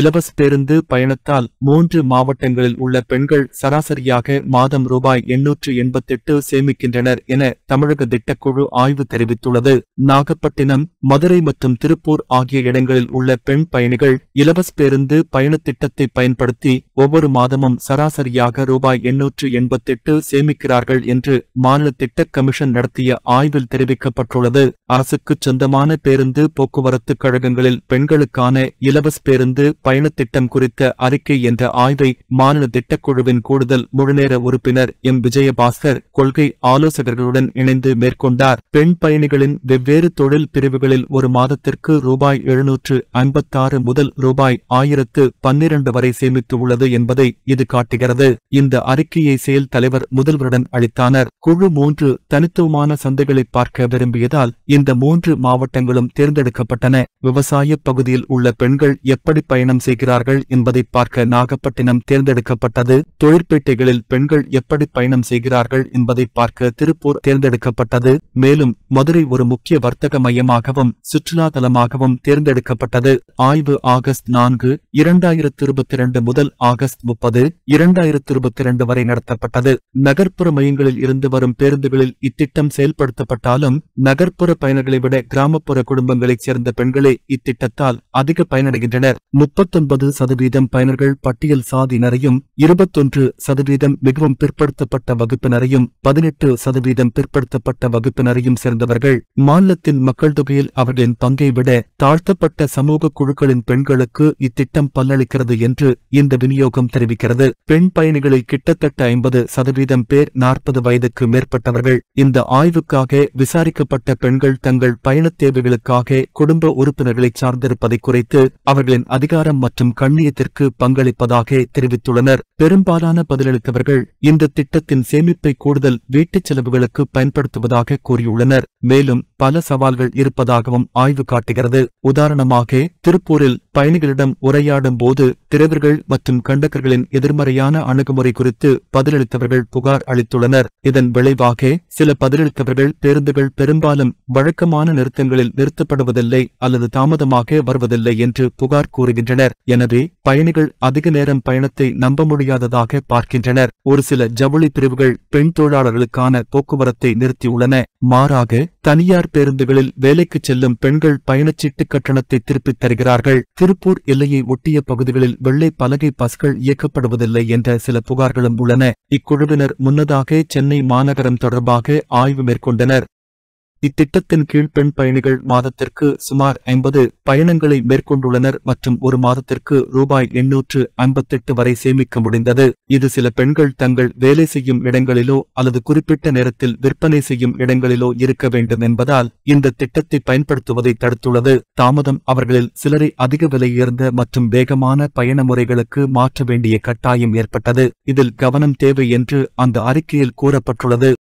இலவச பேருந்து பயணத்தால் மூன்று மாவட்டங்களில் உள்ள பெண்கள் சராசரியாக மாதம் ரூபாய் எண்ணூற்று எண்பத்தெட்டு சேமிக்கின்றனர் என தமிழக திட்டக்குழு ஆய்வு தெரிவித்துள்ளது நாகப்பட்டினம் மதுரை மற்றும் திருப்பூர் ஆகிய இடங்களில் உள்ள பெண் பயணிகள் இலவச பேருந்து பயண திட்டத்தை பயன்படுத்தி ஒவ்வொரு மாதமும் சராசரியாக ரூபாய் எண்ணூற்று எண்பத்தெட்டு சேமிக்கிறார்கள் என்று மாநில திட்ட கமிஷன் நடத்திய ஆய்வில் தெரிவிக்கப்பட்டுள்ளது அரசுக்கு சொந்தமான பேருந்து போக்குவரத்து கழகங்களில் பெண்களுக்கான இலவச பேருந்து பயணத்திட்டம் குறித்த அறிக்கை என்ற ஆய்வை மாநில திட்டக்குழுவின் கூடுதல் முழுநேர உறுப்பினர் எம் விஜயபாஸ்கர் கொள்கை ஆலோசகர்களுடன் இணைந்து மேற்கொண்டார் பெண் பயணிகளின் வெவ்வேறு தொழில் பிரிவுகளில் ஒரு மாதத்திற்கு ரூபாய் எழுநூற்று ஐம்பத்தாறு முதல் ரூபாய் ஆயிரத்து பன்னிரண்டு வரை சேமித்து உள்ளது என்பதை இது காட்டுகிறது இந்த அறிக்கையை செயல் தலைவர் முதல்வருடன் அளித்தனர் குழு மூன்று தனித்துவமான சந்தைகளை பார்க்க விரும்பியதால் இந்த மூன்று மாவட்டங்களும் தேர்ந்தெடுக்கப்பட்டன விவசாய பகுதியில் உள்ள பெண்கள் எப்படி பயணம் திருமணம் செய்கிறார்கள் என்பதை பார்க்க நாகப்பட்டினம் தேர்ந்தெடுக்கப்பட்டது தொழிற்பேட்டைகளில் பெண்கள் எப்படி பயணம் செய்கிறார்கள் என்பதை பார்க்க திருப்பூர் தேர்ந்தெடுக்கப்பட்டது மேலும் மதுரை ஒரு முக்கிய வர்த்தக மையமாகவும் சுற்றுலா தலமாகவும் தேர்ந்தெடுக்கப்பட்டது ஆய்வு ஆகஸ்ட் நான்கு இரண்டாயிரத்தி இருபத்தி இரண்டு முதல் ஆகஸ்ட் முப்பது இரண்டாயிரத்தி இருபத்தி இரண்டு வரை நடத்தப்பட்டது நகர்ப்புற மையங்களில் இருந்து வரும் பேருந்துகளில் இத்திட்டம் செயல்படுத்தப்பட்டாலும் நகர்ப்புற பயணங்களை விட கிராமப்புற குடும்பங்களைச் சேர்ந்த பெண்களே இத்திட்டத்தால் அதிக பயனடைகின்றனர் முப்பத்தொன்பது சதவீதம் பயனர்கள் பட்டியல் சாதியினரையும் இருபத்தொன்று சதவீதம் மிகவும் பிற்படுத்தப்பட்ட வகுப்பினரையும் பதினெட்டு சதவீதம் பிற்படுத்தப்பட்ட வகுப்பினரையும் சேர்ந்தவர்கள் மாநிலத்தின் மக்கள் தொகையில் அவர்களின் பங்கை விட தாழ்த்தப்பட்ட சமூக குழுக்களின் பெண்களுக்கு இத்திட்டம் பல்லளிக்கிறது என்று இந்த விநியோகம் தெரிவிக்கிறது பெண் பயணிகளில் கிட்டத்தட்ட ஐம்பது சதவீதம் பேர் நாற்பது வயதுக்கு மேற்பட்டவர்கள் இந்த ஆய்வுக்காக விசாரிக்கப்பட்ட பெண்கள் தங்கள் பயணத் தேவைகளுக்காக குடும்ப உறுப்பினர்களை சார்ந்திருப்பதை குறைத்து அவர்களின் அதிகார அதிகாரம் மற்றும் கண்ணியத்திற்கு பங்களிப்பதாக தெரிவித்துள்ளனர் பெரும்பாலான பதிலளித்தவர்கள் இந்த திட்டத்தின் சேமிப்பை கூடுதல் வீட்டுச் செலவுகளுக்கு பயன்படுத்துவதாக கூறியுள்ளனர் மேலும் பல சவால்கள் இருப்பதாகவும் ஆய்வு காட்டுகிறது உதாரணமாக திருப்பூரில் பயணிகளிடம் உரையாடும் போது திரைவர்கள் மற்றும் கண்டக்கர்களின் எதிர்மறையான அணுகுமுறை குறித்து பதிலளித்தவர்கள் புகார் அளித்துள்ளனர் இதன் விளைவாக சில பதிலளித்தவர்கள் பேருந்துகள் பெரும்பாலும் வழக்கமான நிறுத்தங்களில் நிறுத்தப்படுவதில்லை அல்லது தாமதமாக வருவதில்லை என்று புகார் கூறுகின்றனர் பார்க்கின்றனர் எனவே பயணிகள் அதிக நேரம் பயணத்தை நம்ப முடியாததாக பார்க்கின்றனர் ஒரு சில ஜவுளி பிரிவுகள் பெண் தொழிலாளர்களுக்கான போக்குவரத்தை நிறுத்தியுள்ளன மாறாக தனியார் பேருந்துகளில் வேலைக்கு செல்லும் பெண்கள் பயணச்சீட்டு கட்டணத்தை திருப்பித் தருகிறார்கள் திருப்பூர் எல்லையை ஒட்டிய பகுதிகளில் வெள்ளை பலகை பஸ்கள் இயக்கப்படுவதில்லை என்ற சில புகார்களும் உள்ளன இக்குழுவினர் முன்னதாக சென்னை மாநகரம் தொடர்பாக ஆய்வு மேற்கொண்டனர் இத்திட்டத்தின் கீழ் பெண் பயணிகள் மாதத்திற்கு சுமார் ஐம்பது பயணங்களை மேற்கொண்டுள்ளனர் மற்றும் ஒரு மாதத்திற்கு ரூபாய் எண்ணூற்று ஐம்பத்தெட்டு வரை சேமிக்க முடிந்தது இது சில பெண்கள் தங்கள் வேலை செய்யும் இடங்களிலோ அல்லது குறிப்பிட்ட நேரத்தில் விற்பனை செய்யும் இடங்களிலோ இருக்க வேண்டும் என்பதால் இந்த திட்டத்தை பயன்படுத்துவதை தடுத்துள்ளது தாமதம் அவர்களில் சிலரை அதிக விலை உயர்ந்த மற்றும் வேகமான பயண முறைகளுக்கு மாற்ற வேண்டிய கட்டாயம் ஏற்பட்டது இதில் கவனம் தேவை என்று அந்த அறிக்கையில் கூறப்பட்டுள்ளது